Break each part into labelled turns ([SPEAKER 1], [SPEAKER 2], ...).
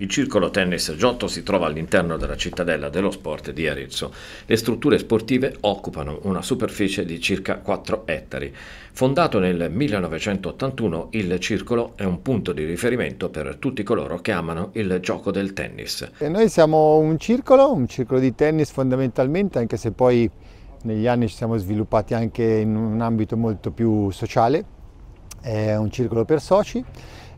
[SPEAKER 1] Il circolo tennis Giotto si trova all'interno della cittadella dello sport di Arezzo. Le strutture sportive occupano una superficie di circa 4 ettari. Fondato nel 1981, il circolo è un punto di riferimento per tutti coloro che amano il gioco del tennis.
[SPEAKER 2] E noi siamo un circolo, un circolo di tennis fondamentalmente, anche se poi negli anni ci siamo sviluppati anche in un ambito molto più sociale. È un circolo per soci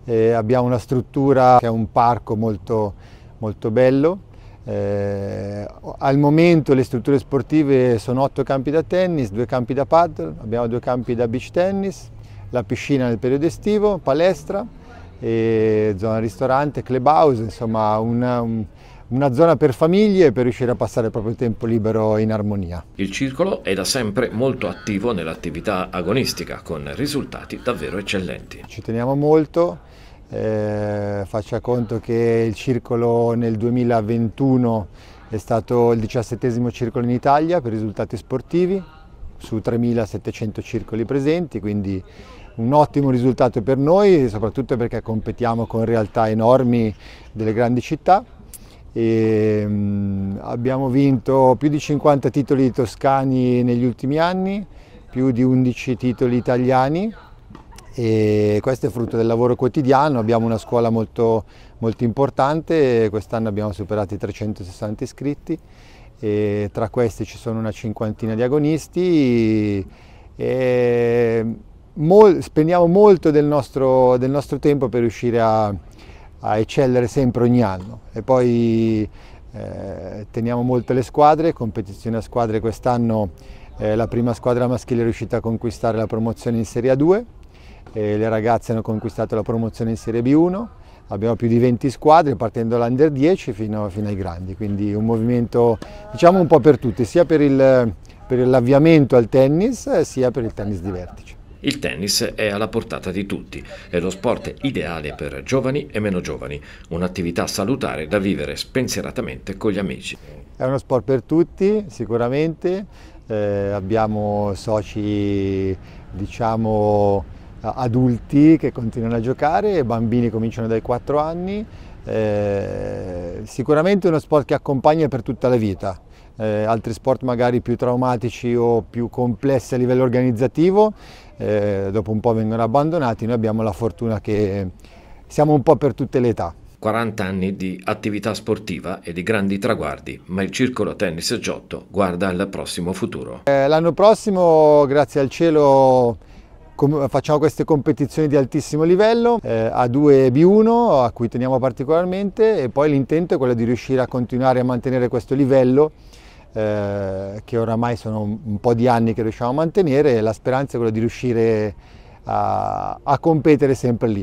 [SPEAKER 2] eh, abbiamo una struttura che è un parco molto, molto bello. Eh, al momento le strutture sportive sono otto campi da tennis, due campi da paddle, abbiamo due campi da beach tennis, la piscina nel periodo estivo, palestra, zona ristorante, clubhouse, insomma una, un, una zona per famiglie per riuscire a passare il proprio tempo libero in armonia.
[SPEAKER 1] Il circolo è da sempre molto attivo nell'attività agonistica con risultati davvero eccellenti.
[SPEAKER 2] Ci teniamo molto, eh, faccia conto che il circolo nel 2021 è stato il diciassettesimo circolo in Italia per risultati sportivi su 3.700 circoli presenti, quindi un ottimo risultato per noi, soprattutto perché competiamo con realtà enormi delle grandi città. E, ehm, abbiamo vinto più di 50 titoli toscani negli ultimi anni, più di 11 titoli italiani e questo è frutto del lavoro quotidiano, abbiamo una scuola molto, molto importante, quest'anno abbiamo superato i 360 iscritti e tra questi ci sono una cinquantina di agonisti e, mol, spendiamo molto del nostro, del nostro tempo per riuscire a a eccellere sempre ogni anno e poi eh, teniamo molte le squadre, competizione a squadre quest'anno eh, la prima squadra maschile è riuscita a conquistare la promozione in Serie A2 e le ragazze hanno conquistato la promozione in Serie B1 abbiamo più di 20 squadre partendo dall'under 10 fino, fino, ai grandi, quindi un movimento diciamo un po' per tutti, sia per, l'avviamento al tennis sia per il tennis di vertice.
[SPEAKER 1] Il tennis è alla portata di tutti, è lo sport ideale per giovani e meno giovani, un'attività salutare da vivere spensieratamente con gli amici.
[SPEAKER 2] È uno sport per tutti, sicuramente, eh, abbiamo soci diciamo adulti che continuano a giocare, bambini cominciano dai 4 anni, eh, sicuramente è uno sport che accompagna per tutta la vita eh, altri sport magari più traumatici o più complessi a livello organizzativo, eh, dopo un po' vengono abbandonati, noi abbiamo la fortuna che siamo un po' per tutte le età.
[SPEAKER 1] 40 anni di attività sportiva e di grandi traguardi, ma il Circolo Tennis Giotto guarda al prossimo futuro.
[SPEAKER 2] Eh, L'anno prossimo, grazie al cielo, facciamo queste competizioni di altissimo livello eh, A2 e B1 a cui teniamo particolarmente e poi l'intento è quello di riuscire a continuare a mantenere questo livello eh, che oramai sono un po' di anni che riusciamo a mantenere e la speranza è quella di riuscire a, a competere sempre lì.